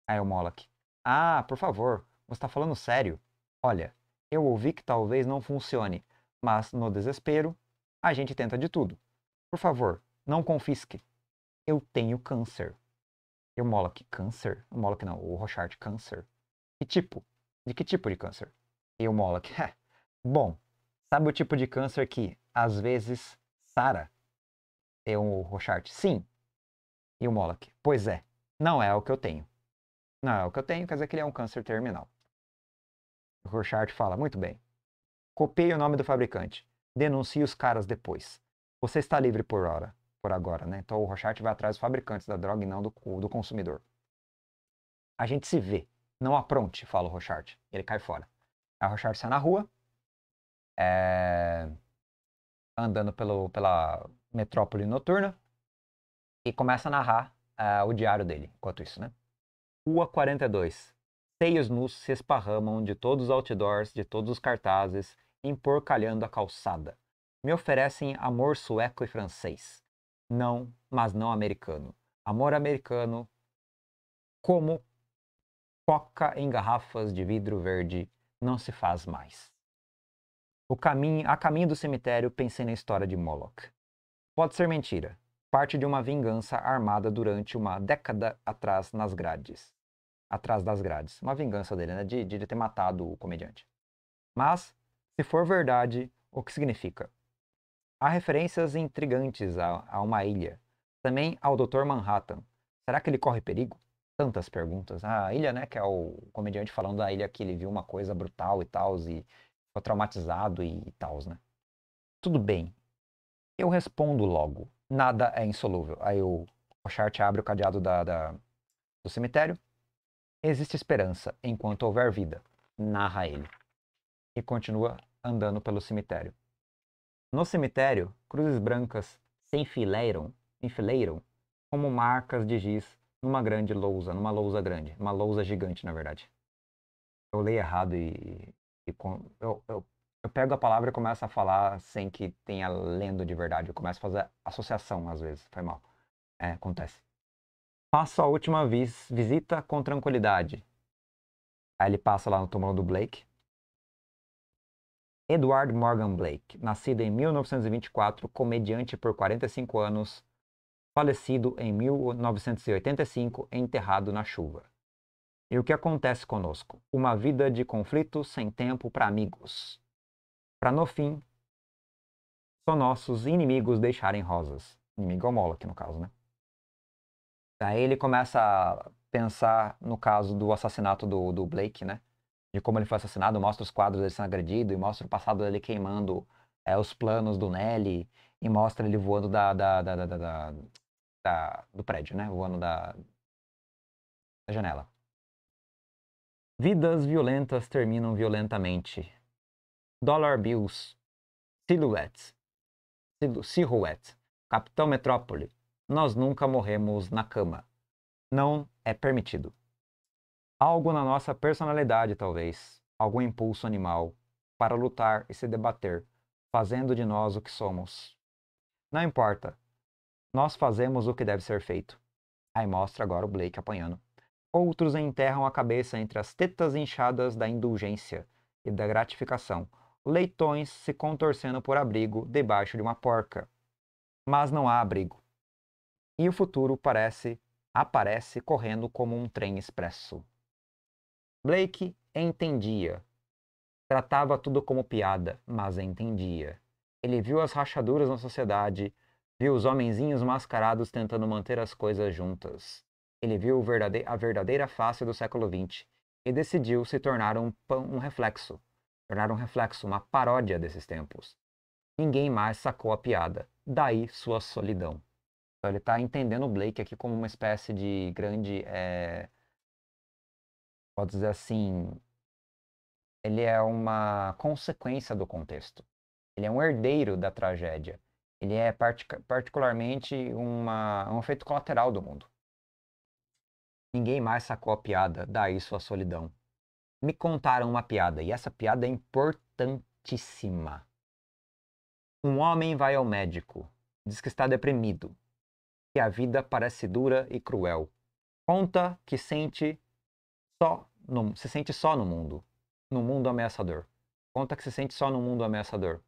Aí o Moloch. Ah, por favor, você está falando sério. Olha, eu ouvi que talvez não funcione, mas no desespero, a gente tenta de tudo. Por favor, não confisque. Eu tenho câncer. E o Moloch, câncer? O Moloch não, o Rochard, câncer. Que tipo? De que tipo de câncer? E o Moloch, bom, Sabe o tipo de câncer que, às vezes, sara? é o Rochart, sim. E o Moloch, pois é, não é o que eu tenho. Não é o que eu tenho, quer dizer que ele é um câncer terminal. O Rochart fala, muito bem. Copiei o nome do fabricante. Denuncie os caras depois. Você está livre por hora, por agora, né? Então o Rochart vai atrás dos fabricantes da droga e não do, do consumidor. A gente se vê. Não apronte, fala o Rochart. Ele cai fora. A Rochart sai na rua, é, andando pelo, pela metrópole noturna e começa a narrar é, o diário dele, enquanto isso, né? Rua 42. Seios nus se esparramam de todos os outdoors, de todos os cartazes, emporcalhando a calçada. Me oferecem amor sueco e francês. Não, mas não americano. Amor americano como coca em garrafas de vidro verde não se faz mais. O caminho, a caminho do cemitério, pensei na história de Moloch. Pode ser mentira. Parte de uma vingança armada durante uma década atrás nas grades. Atrás das grades. Uma vingança dele, né? De, de ter matado o comediante. Mas, se for verdade, o que significa? Há referências intrigantes a, a uma ilha. Também ao Dr. Manhattan. Será que ele corre perigo? Tantas perguntas. Ah, a ilha, né? Que é o comediante falando da ilha que ele viu uma coisa brutal e tal. E ficou traumatizado e tal, né? Tudo bem. Eu respondo logo. Nada é insolúvel. Aí o Rochart abre o cadeado da, da, do cemitério. Existe esperança enquanto houver vida, narra ele. E continua andando pelo cemitério. No cemitério, cruzes brancas se enfileiram, enfileiram como marcas de giz numa grande lousa, numa lousa grande, uma lousa gigante, na verdade. Eu leio errado e eu, eu, eu pego a palavra e começo a falar sem que tenha lendo de verdade. Eu começo a fazer associação às vezes. Foi mal. É, acontece. Faço a última vis visita com tranquilidade. Aí ele passa lá no túmulo do Blake. Edward Morgan Blake, nascido em 1924, comediante por 45 anos, falecido em 1985, enterrado na chuva. E o que acontece conosco? Uma vida de conflito sem tempo para amigos. Para no fim, só nossos inimigos deixarem rosas. Inimigo é o Moloch, no caso, né? aí ele começa a pensar no caso do assassinato do, do Blake, né? De como ele foi assassinado, mostra os quadros dele sendo agredido e mostra o passado dele queimando é, os planos do Nelly e mostra ele voando da, da, da, da, da, da do prédio, né? Voando da, da janela. Vidas violentas terminam violentamente. Dollar Bills. Silhouette. Silhouette. Capitão Metrópole. Nós nunca morremos na cama. Não é permitido. Algo na nossa personalidade, talvez. Algum impulso animal. Para lutar e se debater, fazendo de nós o que somos. Não importa. Nós fazemos o que deve ser feito. Aí mostra agora o Blake apanhando. Outros enterram a cabeça entre as tetas inchadas da indulgência e da gratificação, leitões se contorcendo por abrigo debaixo de uma porca. Mas não há abrigo. E o futuro parece aparece correndo como um trem expresso. Blake entendia. Tratava tudo como piada, mas entendia. Ele viu as rachaduras na sociedade, viu os homenzinhos mascarados tentando manter as coisas juntas. Ele viu a verdadeira face do século XX e decidiu se tornar um, um reflexo, tornar um reflexo, uma paródia desses tempos. Ninguém mais sacou a piada, daí sua solidão. Então ele está entendendo o Blake aqui como uma espécie de grande, é... pode dizer assim, ele é uma consequência do contexto. Ele é um herdeiro da tragédia. Ele é partic particularmente uma, um efeito colateral do mundo. Ninguém mais sacou a piada, daí sua solidão. Me contaram uma piada, e essa piada é importantíssima. Um homem vai ao médico, diz que está deprimido, que a vida parece dura e cruel. Conta que sente só no, se sente só no mundo, no mundo ameaçador. Conta que se sente só no mundo ameaçador.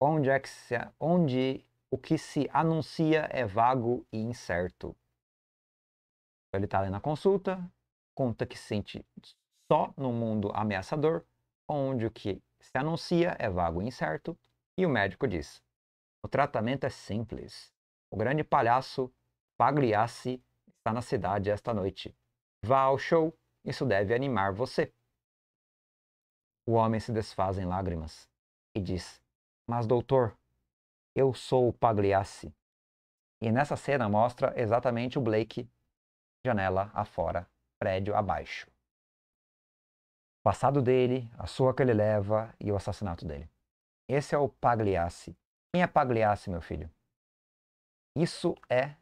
Onde é que se, onde o que se anuncia é vago e incerto. Então, ele está ali na consulta, conta que se sente só no mundo ameaçador, onde o que se anuncia é vago e incerto, e o médico diz: o tratamento é simples. O grande palhaço Pagliassi está na cidade esta noite. Vá ao show, isso deve animar você. O homem se desfaz em lágrimas e diz: Mas, doutor, eu sou o Pagliassi. E nessa cena mostra exatamente o Blake janela afora, prédio abaixo. O passado dele, a sua que ele leva e o assassinato dele. Esse é o Pagliassi. Quem é Pagliassi, meu filho? Isso é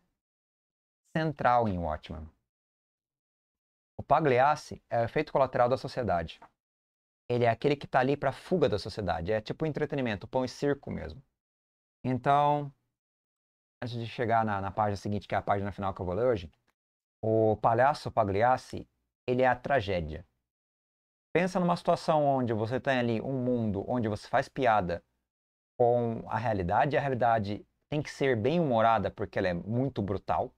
central em Watchman. O Pagliassi é o efeito colateral da sociedade. Ele é aquele que está ali para fuga da sociedade. É tipo entretenimento, pão e circo mesmo. Então, antes de chegar na, na página seguinte, que é a página final que eu vou ler hoje, o palhaço Pagliassi, ele é a tragédia. Pensa numa situação onde você tem ali um mundo onde você faz piada com a realidade, e a realidade tem que ser bem humorada porque ela é muito brutal.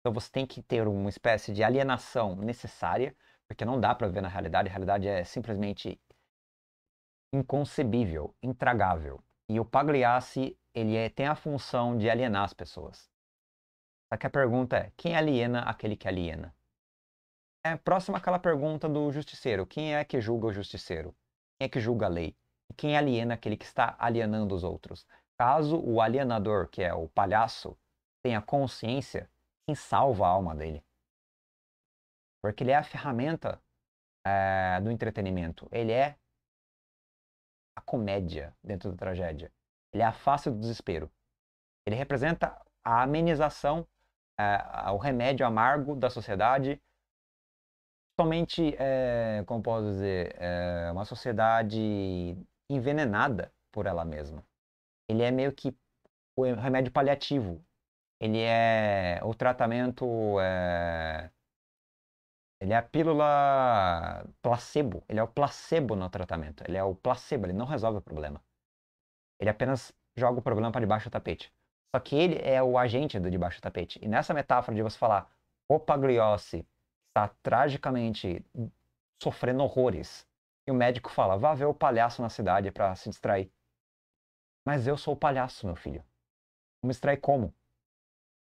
Então você tem que ter uma espécie de alienação necessária, porque não dá para ver na realidade, a realidade é simplesmente inconcebível, intragável. E o Pagliassi, ele é, tem a função de alienar as pessoas. Só que a pergunta é: quem aliena aquele que aliena? É próxima àquela pergunta do justiceiro: quem é que julga o justiceiro? Quem é que julga a lei? E quem aliena aquele que está alienando os outros? Caso o alienador, que é o palhaço, tenha consciência, quem salva a alma dele? Porque ele é a ferramenta é, do entretenimento. Ele é a comédia dentro da tragédia. Ele é a face do desespero. Ele representa a amenização é, o remédio amargo da sociedade. Somente, é, como posso dizer, é, uma sociedade envenenada por ela mesma. Ele é meio que o remédio paliativo. Ele é o tratamento. É, ele é a pílula placebo. Ele é o placebo no tratamento. Ele é o placebo, ele não resolve o problema. Ele apenas joga o problema para debaixo do tapete. Só que ele é o agente do debaixo do tapete. E nessa metáfora de você falar, o Pagliossi está tragicamente sofrendo horrores. E o médico fala, vá ver o palhaço na cidade para se distrair. Mas eu sou o palhaço, meu filho. Vou me distrair como?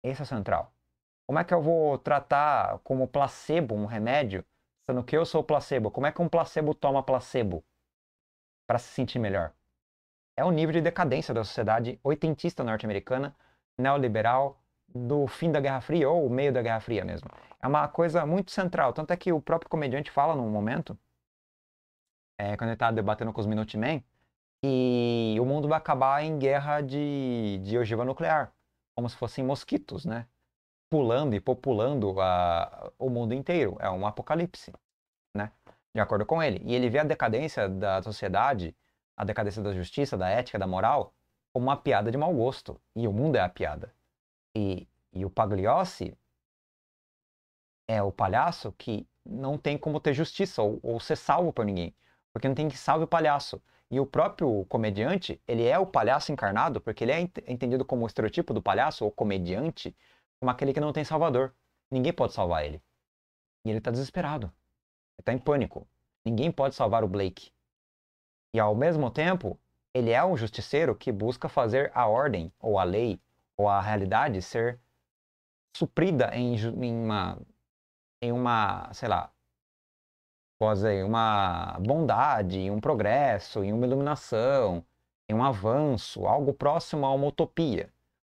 Esse é o central. Como é que eu vou tratar como placebo um remédio, sendo que eu sou o placebo? Como é que um placebo toma placebo para se sentir melhor? é o nível de decadência da sociedade oitentista norte-americana, neoliberal, do fim da Guerra Fria, ou meio da Guerra Fria mesmo. É uma coisa muito central. Tanto é que o próprio comediante fala num momento, é, quando ele está debatendo com os Minutemen, que o mundo vai acabar em guerra de, de ogiva nuclear. Como se fossem mosquitos, né? Pulando e populando a, o mundo inteiro. É um apocalipse, né? De acordo com ele. E ele vê a decadência da sociedade a decadência da justiça, da ética, da moral, como uma piada de mau gosto. E o mundo é a piada. E, e o Pagliossi é o palhaço que não tem como ter justiça ou, ou ser salvo por ninguém. Porque não tem que salve o palhaço. E o próprio comediante, ele é o palhaço encarnado, porque ele é ent entendido como o estereotipo do palhaço ou comediante, como aquele que não tem salvador. Ninguém pode salvar ele. E ele tá desesperado. Ele tá em pânico. Ninguém pode salvar o Blake. E ao mesmo tempo, ele é um justiceiro que busca fazer a ordem, ou a lei, ou a realidade ser suprida em, em uma, em uma, sei lá, pode dizer, uma bondade, em um progresso, em uma iluminação, em um avanço, algo próximo a uma utopia.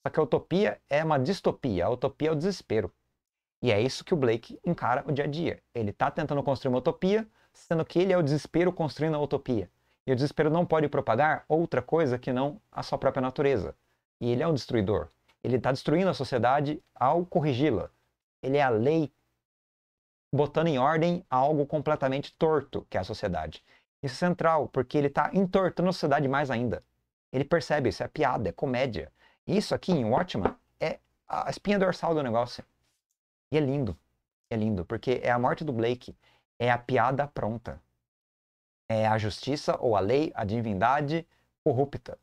Só que a utopia é uma distopia, a utopia é o desespero. E é isso que o Blake encara o dia a dia. Ele está tentando construir uma utopia, sendo que ele é o desespero construindo a utopia. E o desespero não pode propagar outra coisa que não a sua própria natureza. E ele é um destruidor. Ele está destruindo a sociedade ao corrigi-la. Ele é a lei botando em ordem algo completamente torto, que é a sociedade. Isso é central, porque ele está entortando a sociedade mais ainda. Ele percebe isso, é piada, é comédia. Isso aqui em Watchmen é a espinha dorsal do negócio. E é lindo. É lindo, porque é a morte do Blake, é a piada pronta é a justiça ou a lei, a divindade corrupta.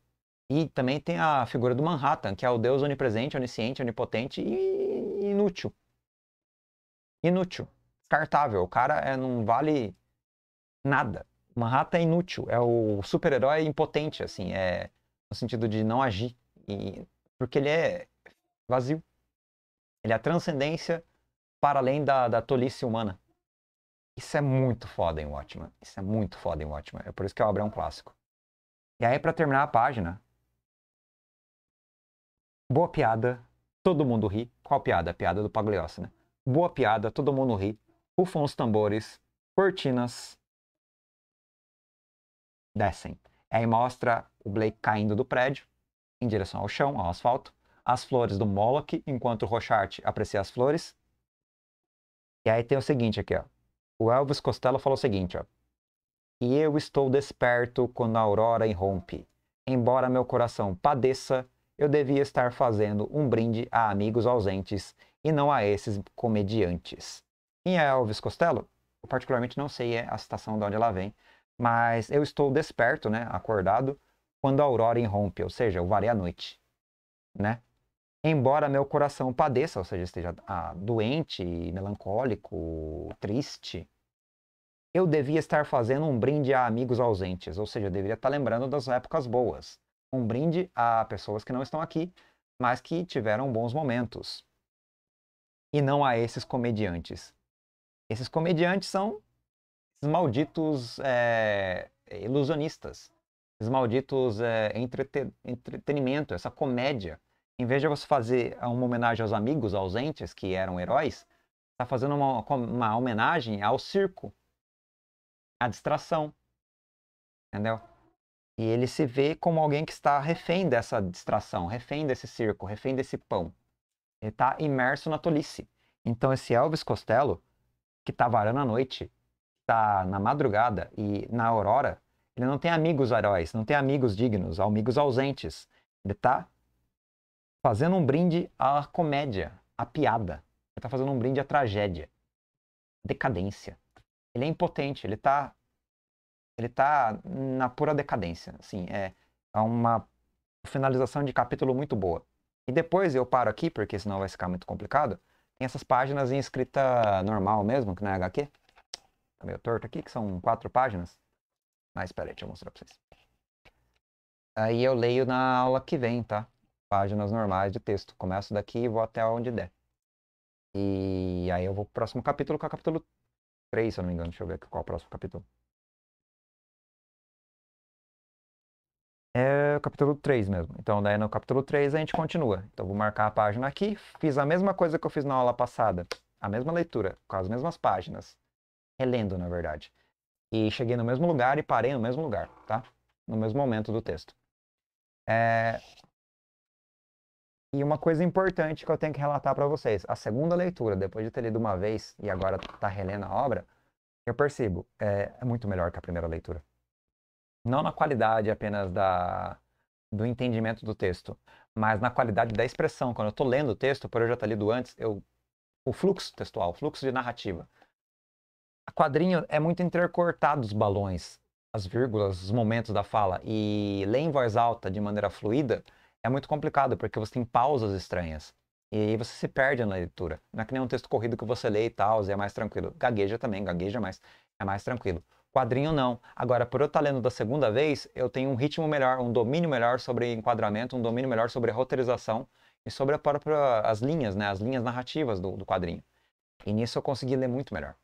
E também tem a figura do Manhattan, que é o Deus onipresente, onisciente, onipotente e inútil. Inútil. Descartável. O cara é, não vale nada. Manhattan é inútil. É o super-herói impotente, assim. É, no sentido de não agir. E, porque ele é vazio. Ele é a transcendência para além da, da tolice humana. Isso é muito foda em Watchman. Isso é muito foda em Watchman. É por isso que a obra é um clássico. E aí, para terminar a página. Boa piada, todo mundo ri. Qual piada? A piada do Pagliossi, né? Boa piada, todo mundo ri. Rufam os tambores, cortinas descem. Aí mostra o Blake caindo do prédio, em direção ao chão, ao asfalto. As flores do Moloch, enquanto o Rochart aprecia as flores. E aí tem o seguinte aqui, ó. O Elvis Costello falou o seguinte, ó. E eu estou desperto quando a aurora irrompe. Embora meu coração padeça, eu devia estar fazendo um brinde a amigos ausentes e não a esses comediantes. Em é Elvis Costello, eu particularmente não sei é a citação de onde ela vem, mas eu estou desperto, né, acordado, quando a aurora irrompe, ou seja, eu varei a noite, né? embora meu coração padeça, ou seja, esteja ah, doente, melancólico, triste, eu devia estar fazendo um brinde a amigos ausentes, ou seja, eu deveria estar lembrando das épocas boas. Um brinde a pessoas que não estão aqui, mas que tiveram bons momentos. E não a esses comediantes. Esses comediantes são esses malditos é, ilusionistas, esses malditos é, entretenimento, essa comédia em vez de você fazer uma homenagem aos amigos ausentes, que eram heróis, está fazendo uma, uma homenagem ao circo, à distração. Entendeu? E ele se vê como alguém que está refém dessa distração, refém desse circo, refém desse pão. Ele está imerso na tolice. Então, esse Elvis Costello, que está varando a noite, está na madrugada e na aurora, ele não tem amigos heróis, não tem amigos dignos, amigos ausentes. Ele está fazendo um brinde à comédia, à piada. Ele tá fazendo um brinde à tragédia, decadência. Ele é impotente, ele tá ele tá na pura decadência, assim, é, é, uma finalização de capítulo muito boa. E depois eu paro aqui, porque senão vai ficar muito complicado. Tem essas páginas em escrita normal mesmo, que não é HQ. Tá meio torto aqui, que são quatro páginas. Mas peraí, deixa eu mostrar pra vocês. Aí eu leio na aula que vem, tá? páginas normais de texto. Começo daqui e vou até onde der. E aí eu vou pro próximo capítulo, que é o capítulo 3, se eu não me engano. Deixa eu ver aqui qual é o próximo capítulo. É o capítulo 3 mesmo. Então, daí no capítulo 3 a gente continua. Então, vou marcar a página aqui. Fiz a mesma coisa que eu fiz na aula passada. A mesma leitura, com as mesmas páginas. Relendo, na verdade. E cheguei no mesmo lugar e parei no mesmo lugar, tá? No mesmo momento do texto. É... E uma coisa importante que eu tenho que relatar para vocês: a segunda leitura, depois de ter lido uma vez e agora tá relendo a obra, eu percebo, é, é muito melhor que a primeira leitura. Não na qualidade apenas da, do entendimento do texto, mas na qualidade da expressão. Quando eu estou lendo o texto, por eu já ter lido antes, eu, o fluxo textual, o fluxo de narrativa. a quadrinho é muito intercortado os balões, as vírgulas, os momentos da fala. E ler em voz alta de maneira fluida é muito complicado, porque você tem pausas estranhas. E aí você se perde na leitura. Não é que nem um texto corrido que você lê e tal, é mais tranquilo. Gagueja também, gagueja é mais. É mais tranquilo. Quadrinho não. Agora, por eu estar tá lendo da segunda vez, eu tenho um ritmo melhor, um domínio melhor sobre enquadramento, um domínio melhor sobre roteirização e sobre a própria, as linhas, né? As linhas narrativas do, do quadrinho. E nisso eu consegui ler muito melhor.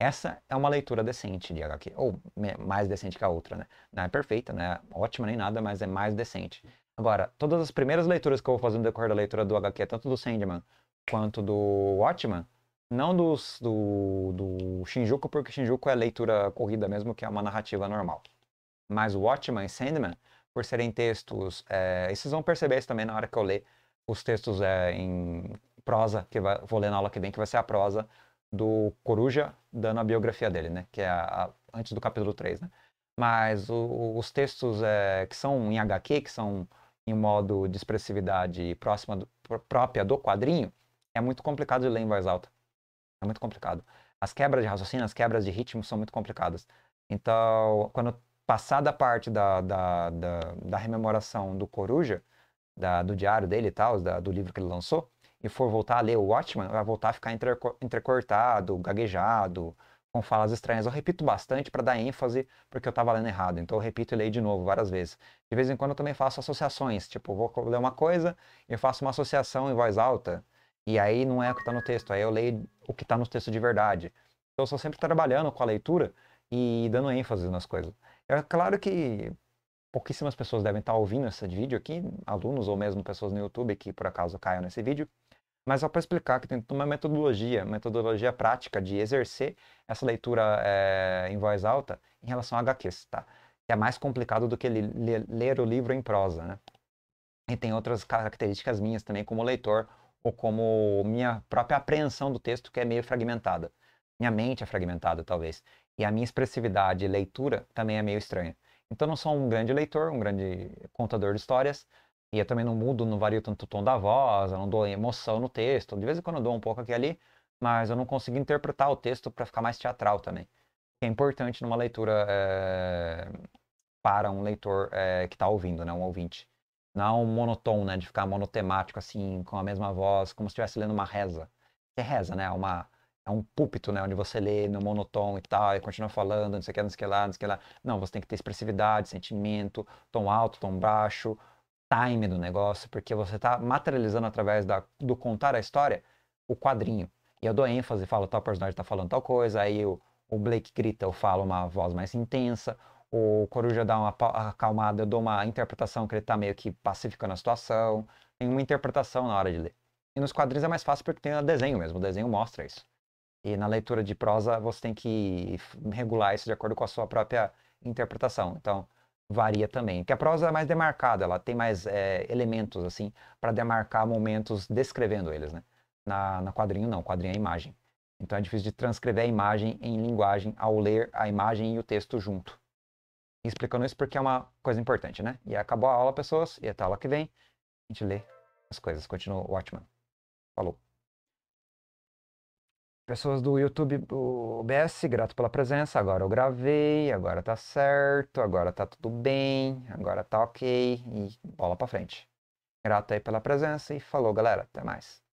Essa é uma leitura decente de HQ, ou mais decente que a outra, né? Não é perfeita, né? ótima nem nada, mas é mais decente. Agora, todas as primeiras leituras que eu vou fazer no decorrer da leitura do HQ, tanto do Sandman quanto do Watchman, não dos, do, do Shinjuku, porque Shinjuku é leitura corrida mesmo, que é uma narrativa normal. Mas o Watchman e Sandman, por serem textos. É, e vocês vão perceber isso também na hora que eu ler os textos é, em prosa, que vai, vou ler na aula que vem, que vai ser a prosa do Coruja, dando a biografia dele, né? Que é a, a, antes do capítulo 3, né? Mas o, os textos é, que são em HQ, que são em modo de expressividade próxima do, própria do quadrinho, é muito complicado de ler em voz alta. É muito complicado. As quebras de raciocínio, as quebras de ritmo são muito complicadas. Então, quando passar da parte da, da, da, da rememoração do Coruja, da, do diário dele e tal, da, do livro que ele lançou, e for voltar a ler o Watchman, vai voltar a ficar entrecortado gaguejado, com falas estranhas. Eu repito bastante para dar ênfase, porque eu estava lendo errado. Então eu repito e leio de novo várias vezes. De vez em quando eu também faço associações. Tipo, vou ler uma coisa, eu faço uma associação em voz alta, e aí não é o que está no texto, aí eu leio o que está no texto de verdade. Então eu estou sempre trabalhando com a leitura e dando ênfase nas coisas. É claro que pouquíssimas pessoas devem estar tá ouvindo esse vídeo aqui, alunos ou mesmo pessoas no YouTube que por acaso caiam nesse vídeo. Mas só para explicar que tem uma metodologia, metodologia prática de exercer essa leitura é, em voz alta em relação a HQs, tá? Que é mais complicado do que ler o livro em prosa, né? E tem outras características minhas também como leitor ou como minha própria apreensão do texto que é meio fragmentada. Minha mente é fragmentada, talvez. E a minha expressividade e leitura também é meio estranha. Então não sou um grande leitor, um grande contador de histórias, e eu também não mudo, não vario tanto o tom da voz, eu não dou emoção no texto. De vez em quando eu dou um pouco aqui ali, mas eu não consigo interpretar o texto para ficar mais teatral também. Que é importante numa leitura é... para um leitor é... que está ouvindo, né? Um ouvinte. Não é um monotom, né? De ficar monotemático assim, com a mesma voz, como se estivesse lendo uma reza. É reza, né? É uma, é um púlpito, né? Onde você lê no monotom e tal, e continua falando, não sei o que, não sei o que lá, não sei o que lá. Não, você tem que ter expressividade, sentimento, tom alto, tom baixo, time do negócio, porque você está materializando através da, do contar a história o quadrinho. E eu dou ênfase, falo tal personagem está falando tal coisa, aí o, o Blake grita, eu falo uma voz mais intensa, o Coruja dá uma acalmada, eu dou uma interpretação que ele está meio que pacificando a situação, tem uma interpretação na hora de ler. E nos quadrinhos é mais fácil porque tem o desenho mesmo, o desenho mostra isso. E na leitura de prosa você tem que regular isso de acordo com a sua própria interpretação. Então, varia também. Que a prosa é mais demarcada, ela tem mais é, elementos assim para demarcar momentos descrevendo eles, né? Na, na quadrinho não, quadrinho é imagem. Então é difícil de transcrever a imagem em linguagem ao ler a imagem e o texto junto. Explicando isso porque é uma coisa importante, né? E acabou a aula, pessoas, e até a aula que vem a gente lê as coisas. Continua o Watchman. Falou pessoas do YouTube, o OBS, grato pela presença. Agora eu gravei, agora tá certo, agora tá tudo bem, agora tá ok e bola pra frente. Grato aí pela presença e falou, galera. Até mais.